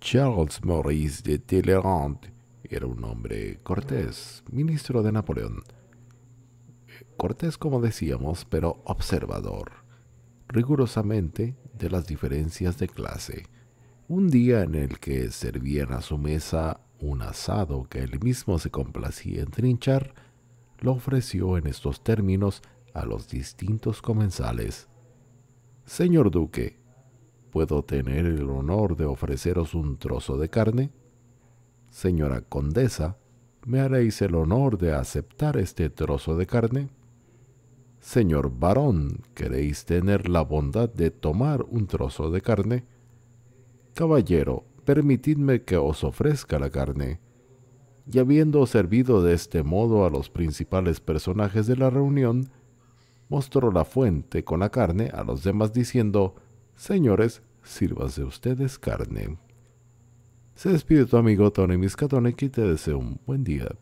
Charles Maurice de Talleyrand era un hombre cortés, ministro de Napoleón. Cortés, como decíamos, pero observador, rigurosamente de las diferencias de clase. Un día en el que servían a su mesa un asado que él mismo se complacía en trinchar, lo ofreció en estos términos a los distintos comensales. Señor Duque, ¿Puedo tener el honor de ofreceros un trozo de carne? Señora condesa, ¿me haréis el honor de aceptar este trozo de carne? Señor varón, ¿queréis tener la bondad de tomar un trozo de carne? Caballero, permitidme que os ofrezca la carne. Y habiendo servido de este modo a los principales personajes de la reunión, mostró la fuente con la carne a los demás diciendo, Señores, sírvase ustedes carne. Se despide tu amigo Tony Miscatonic y te deseo un buen día.